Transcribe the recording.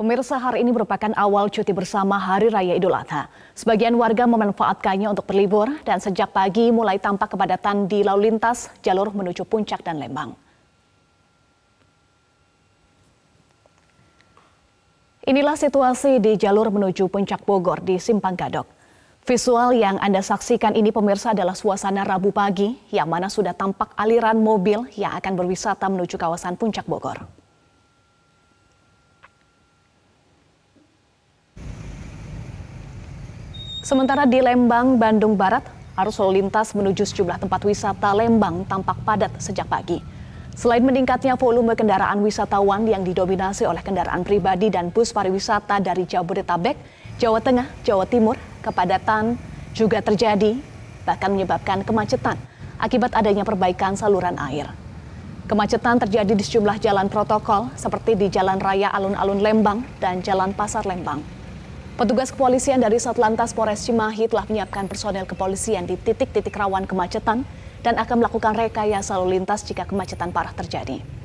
Pemirsa hari ini merupakan awal cuti bersama Hari Raya Idul Adha. Sebagian warga memanfaatkannya untuk berlibur dan sejak pagi mulai tampak kepadatan di lalu lintas jalur menuju Puncak dan Lembang. Inilah situasi di jalur menuju Puncak Bogor di Simpang Gadok. Visual yang Anda saksikan ini pemirsa adalah suasana Rabu pagi yang mana sudah tampak aliran mobil yang akan berwisata menuju kawasan Puncak Bogor. Sementara di Lembang, Bandung Barat, arus lalu lintas menuju sejumlah tempat wisata Lembang tampak padat sejak pagi. Selain meningkatnya volume kendaraan wisatawan yang didominasi oleh kendaraan pribadi dan bus pariwisata dari Jabodetabek, Jawa Tengah, Jawa Timur, kepadatan juga terjadi bahkan menyebabkan kemacetan akibat adanya perbaikan saluran air. Kemacetan terjadi di sejumlah jalan protokol seperti di Jalan Raya Alun-Alun Lembang dan Jalan Pasar Lembang. Petugas kepolisian dari Satlantas Polres Cimahi telah menyiapkan personel kepolisian di titik-titik rawan kemacetan dan akan melakukan rekayasa lalu lintas jika kemacetan parah terjadi.